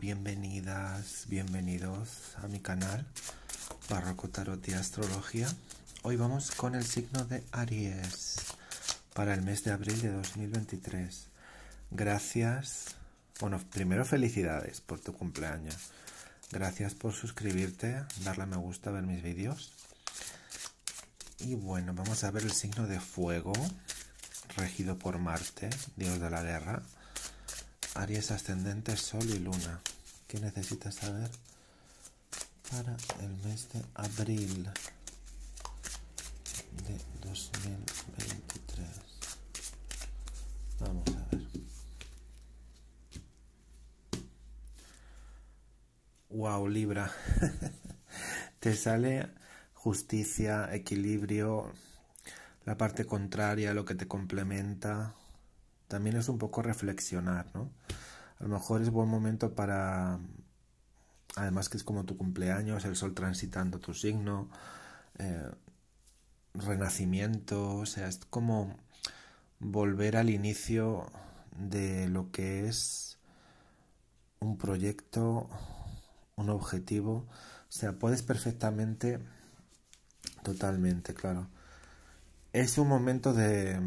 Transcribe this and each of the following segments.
bienvenidas, bienvenidos a mi canal Barroco Tarot y Astrología. Hoy vamos con el signo de Aries para el mes de abril de 2023. Gracias, bueno, primero felicidades por tu cumpleaños. Gracias por suscribirte, darle a me gusta, ver mis vídeos. Y bueno, vamos a ver el signo de fuego, regido por Marte, dios de la guerra. Aries ascendente, Sol y Luna que necesitas saber para el mes de abril de 2023. Vamos a ver. Wow, Libra. Te sale justicia, equilibrio, la parte contraria, lo que te complementa. También es un poco reflexionar, ¿no? a lo mejor es buen momento para, además que es como tu cumpleaños, el sol transitando tu signo, eh, renacimiento, o sea, es como volver al inicio de lo que es un proyecto, un objetivo, o sea, puedes perfectamente, totalmente, claro. Es un momento de,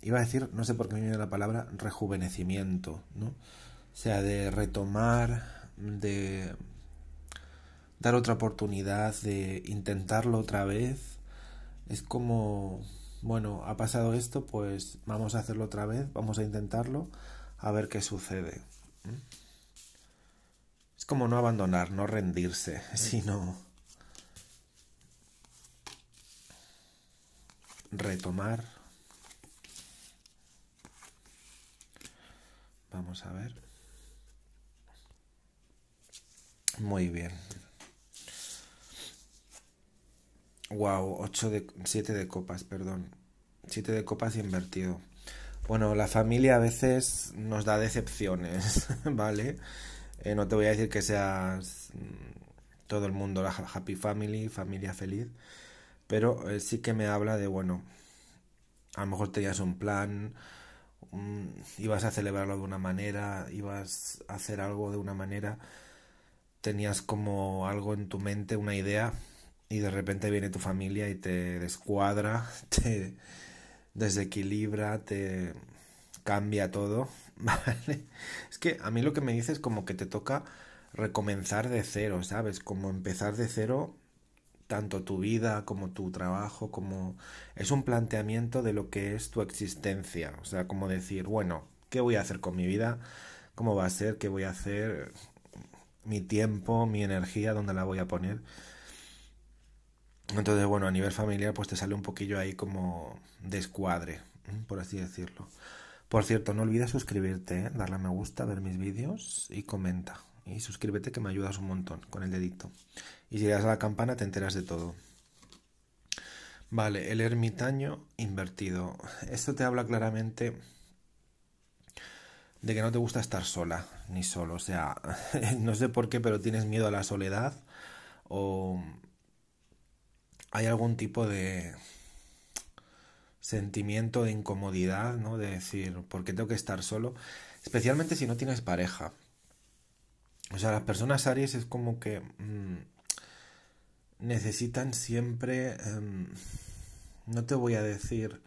iba a decir, no sé por qué me viene la palabra, rejuvenecimiento, ¿no? sea de retomar, de dar otra oportunidad, de intentarlo otra vez. Es como, bueno, ha pasado esto, pues vamos a hacerlo otra vez, vamos a intentarlo, a ver qué sucede. Es como no abandonar, no rendirse, sino retomar. Vamos a ver. Muy bien. Wow, ocho de, 7 de copas, perdón. 7 de copas invertido. Bueno, la familia a veces nos da decepciones, ¿vale? Eh, no te voy a decir que seas mm, todo el mundo la happy family, familia feliz, pero eh, sí que me habla de, bueno, a lo mejor tenías un plan, mm, ibas a celebrarlo de una manera, ibas a hacer algo de una manera tenías como algo en tu mente, una idea, y de repente viene tu familia y te descuadra, te desequilibra, te cambia todo. ¿vale? Es que a mí lo que me dices es como que te toca recomenzar de cero, ¿sabes? Como empezar de cero tanto tu vida como tu trabajo, como es un planteamiento de lo que es tu existencia, o sea, como decir, bueno, ¿qué voy a hacer con mi vida? ¿Cómo va a ser? ¿Qué voy a hacer? mi tiempo, mi energía, dónde la voy a poner. Entonces, bueno, a nivel familiar, pues te sale un poquillo ahí como descuadre, por así decirlo. Por cierto, no olvides suscribirte, ¿eh? darle a me gusta, ver mis vídeos y comenta. Y suscríbete que me ayudas un montón con el dedito. Y si le das a la campana te enteras de todo. Vale, el ermitaño invertido. Esto te habla claramente de que no te gusta estar sola ni solo. O sea, no sé por qué, pero tienes miedo a la soledad o hay algún tipo de sentimiento de incomodidad, ¿no? De decir, ¿por qué tengo que estar solo? Especialmente si no tienes pareja. O sea, las personas Aries es como que mm, necesitan siempre... Em, no te voy a decir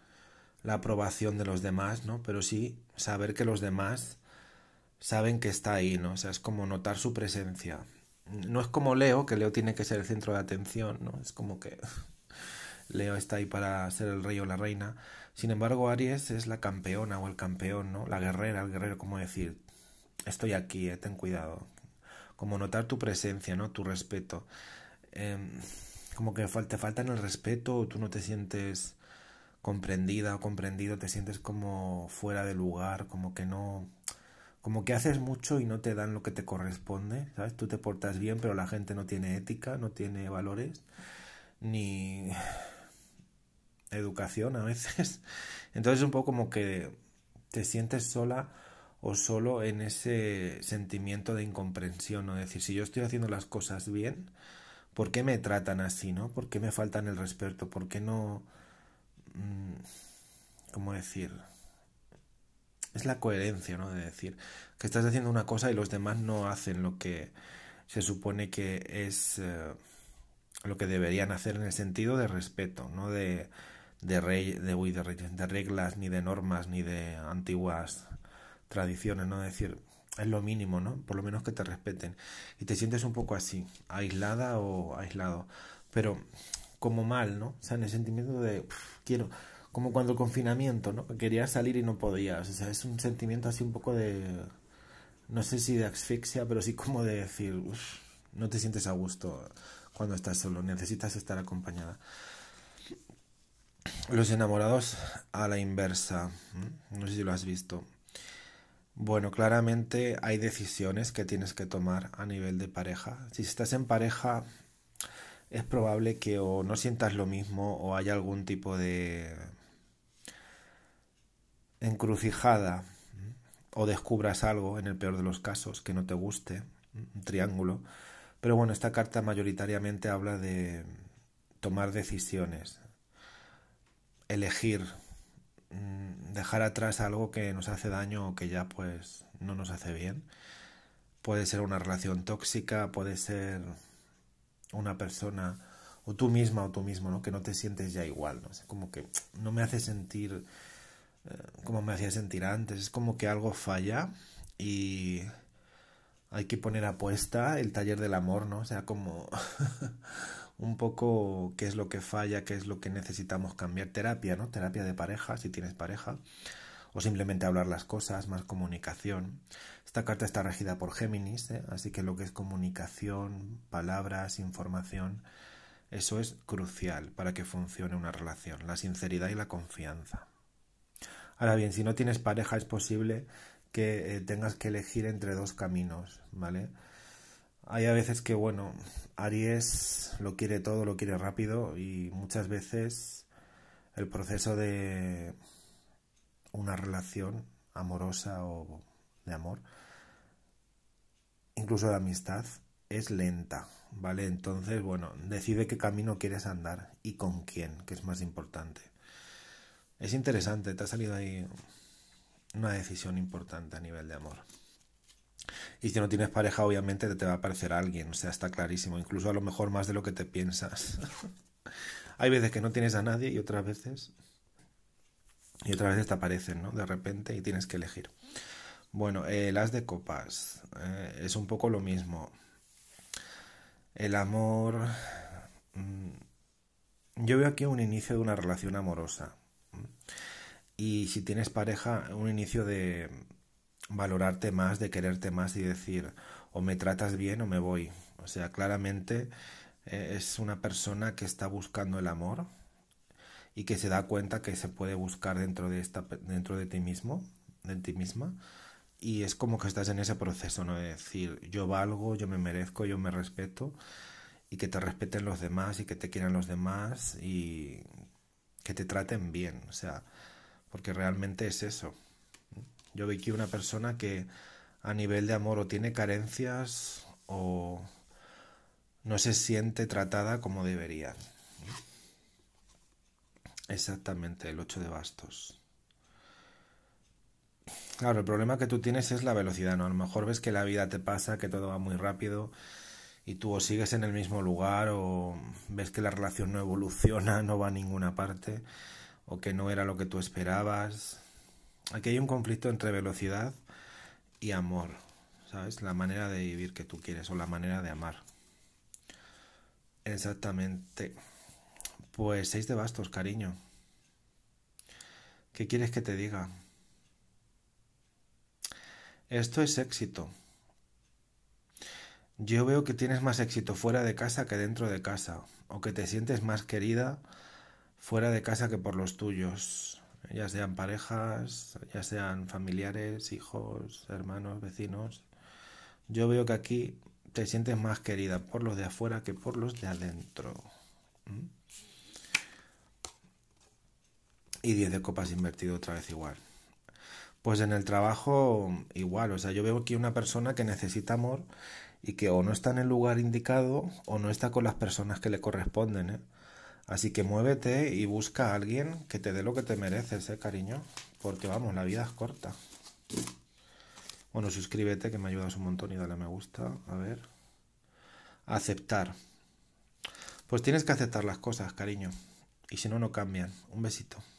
la aprobación de los demás, ¿no? Pero sí saber que los demás saben que está ahí, ¿no? O sea, es como notar su presencia. No es como Leo, que Leo tiene que ser el centro de atención, ¿no? Es como que Leo está ahí para ser el rey o la reina. Sin embargo, Aries es la campeona o el campeón, ¿no? La guerrera, el guerrero, como decir, estoy aquí, eh, ten cuidado. Como notar tu presencia, ¿no? Tu respeto. Em, como que te en el respeto, tú no te sientes comprendida o comprendido, te sientes como fuera de lugar, como que no, como que haces mucho y no te dan lo que te corresponde, ¿sabes? Tú te portas bien, pero la gente no tiene ética, no tiene valores, ni educación a veces. Entonces es un poco como que te sientes sola o solo en ese sentimiento de incomprensión, o decir, si yo estoy haciendo las cosas bien, ¿por qué me tratan así, no? ¿Por qué me faltan el respeto? ¿Por qué no Mm, ¿Cómo decir? Es la coherencia, ¿no? De decir que estás haciendo una cosa y los demás no hacen lo que se supone que es eh, lo que deberían hacer en el sentido de respeto, no de, de, reglas, ni de normas, ni de antiguas tradiciones, ¿no? De decir, es lo mínimo, ¿no? Por lo menos que te respeten. Y te sientes un poco así, aislada o aislado. Pero como mal, ¿no? O sea, en el sentimiento de quiero, como cuando el confinamiento, ¿no? Querías salir y no podías, o sea, es un sentimiento así un poco de, no sé si de asfixia, pero sí como de decir, no te sientes a gusto cuando estás solo, necesitas estar acompañada. Los enamorados a la inversa, no sé si lo has visto. Bueno, claramente hay decisiones que tienes que tomar a nivel de pareja. Si estás en pareja, es probable que o no sientas lo mismo o haya algún tipo de encrucijada o descubras algo, en el peor de los casos, que no te guste, un triángulo. Pero bueno, esta carta mayoritariamente habla de tomar decisiones, elegir, dejar atrás algo que nos hace daño o que ya pues no nos hace bien. Puede ser una relación tóxica, puede ser una persona o tú misma o tú mismo, ¿no? Que no te sientes ya igual, ¿no? O como que no me hace sentir eh, como me hacía sentir antes, es como que algo falla y hay que poner a puesta el taller del amor, ¿no? O sea, como un poco qué es lo que falla, qué es lo que necesitamos cambiar, terapia, ¿no? Terapia de pareja, si tienes pareja o simplemente hablar las cosas, más comunicación. Esta carta está regida por Géminis, ¿eh? así que lo que es comunicación, palabras, información, eso es crucial para que funcione una relación, la sinceridad y la confianza. Ahora bien, si no tienes pareja es posible que eh, tengas que elegir entre dos caminos, ¿vale? Hay a veces que, bueno, Aries lo quiere todo, lo quiere rápido y muchas veces el proceso de una relación amorosa o de amor, incluso de amistad, es lenta, ¿vale? Entonces, bueno, decide qué camino quieres andar y con quién, que es más importante. Es interesante, te ha salido ahí una decisión importante a nivel de amor. Y si no tienes pareja, obviamente te va a aparecer alguien, o sea, está clarísimo, incluso a lo mejor más de lo que te piensas. Hay veces que no tienes a nadie y otras veces y otra vez te aparecen, ¿no? De repente y tienes que elegir. Bueno, el as de copas eh, es un poco lo mismo. El amor... Mm, yo veo aquí un inicio de una relación amorosa. Mm, y si tienes pareja, un inicio de valorarte más, de quererte más y decir, o me tratas bien o me voy. O sea, claramente eh, es una persona que está buscando el amor, y que se da cuenta que se puede buscar dentro de, esta, dentro de ti mismo, de ti misma. Y es como que estás en ese proceso, ¿no? De decir, yo valgo, yo me merezco, yo me respeto y que te respeten los demás y que te quieran los demás y que te traten bien, o sea, porque realmente es eso. Yo vi aquí una persona que a nivel de amor o tiene carencias o no se siente tratada como debería. Exactamente, el 8 de bastos. Claro, el problema que tú tienes es la velocidad, ¿no? A lo mejor ves que la vida te pasa, que todo va muy rápido y tú o sigues en el mismo lugar o ves que la relación no evoluciona, no va a ninguna parte o que no era lo que tú esperabas. Aquí hay un conflicto entre velocidad y amor, ¿sabes? La manera de vivir que tú quieres o la manera de amar. Exactamente. Pues seis de bastos, cariño. ¿Qué quieres que te diga? Esto es éxito. Yo veo que tienes más éxito fuera de casa que dentro de casa, o que te sientes más querida fuera de casa que por los tuyos, ya sean parejas, ya sean familiares, hijos, hermanos, vecinos. Yo veo que aquí te sientes más querida por los de afuera que por los de adentro. ¿Mm? y 10 de copas invertido otra vez igual. Pues en el trabajo igual, o sea, yo veo aquí una persona que necesita amor y que o no está en el lugar indicado o no está con las personas que le corresponden. ¿eh? Así que muévete y busca a alguien que te dé lo que te mereces, ¿eh, cariño, porque vamos, la vida es corta. Bueno, suscríbete que me ayudas un montón y dale me gusta. A ver. Aceptar. Pues tienes que aceptar las cosas, cariño. Y si no, no cambian. Un besito.